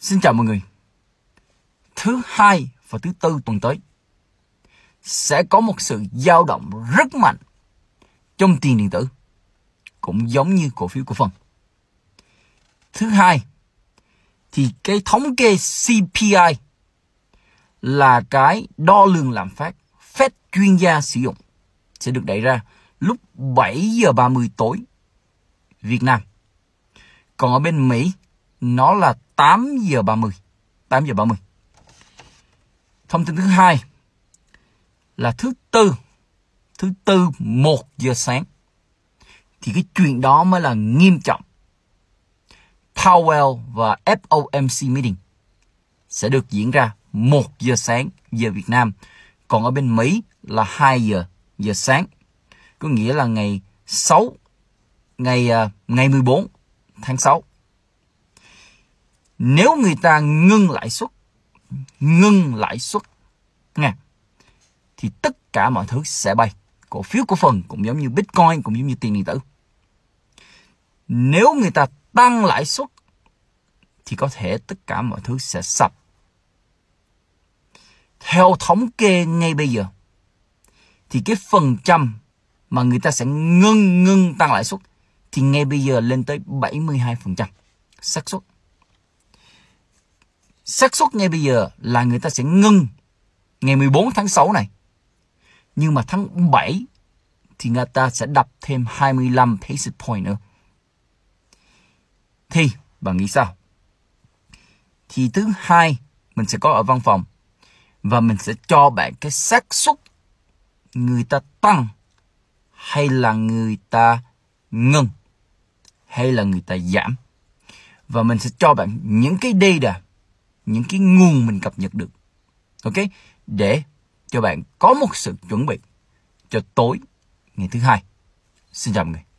Xin chào mọi người. Thứ hai và thứ tư tuần tới sẽ có một sự dao động rất mạnh trong tiền điện tử cũng giống như cổ phiếu cổ phần. Thứ hai thì cái thống kê CPI là cái đo lường lạm phát Fed chuyên gia sử dụng sẽ được đẩy ra lúc 7 giờ 30 tối Việt Nam. Còn ở bên Mỹ nó là 8 giờ 30. 8 giờ 30. Thông tin thứ hai là thứ tư. Thứ tư 1 giờ sáng. Thì cái chuyện đó mới là nghiêm trọng. Powell và FOMC meeting sẽ được diễn ra 1 giờ sáng giờ Việt Nam. Còn ở bên Mỹ là 2 giờ giờ sáng. Có nghĩa là ngày 6 ngày à, ngày 14 tháng 6 nếu người ta ngưng lãi suất ngưng lãi suất nghe thì tất cả mọi thứ sẽ bay cổ phiếu cổ phần cũng giống như bitcoin cũng giống như tiền điện tử nếu người ta tăng lãi suất thì có thể tất cả mọi thứ sẽ sập theo thống kê ngay bây giờ thì cái phần trăm mà người ta sẽ ngưng ngưng tăng lãi suất thì ngay bây giờ lên tới 72% xác suất xác suất ngay bây giờ là người ta sẽ ngưng ngày 14 tháng 6 này. Nhưng mà tháng 7 thì người ta sẽ đập thêm 25 basis point nữa. Thì bạn nghĩ sao? Thì thứ hai mình sẽ có ở văn phòng và mình sẽ cho bạn cái xác suất người ta tăng hay là người ta ngừng hay là người ta giảm và mình sẽ cho bạn những cái data những cái nguồn mình cập nhật được ok để cho bạn có một sự chuẩn bị cho tối ngày thứ hai xin chào mọi người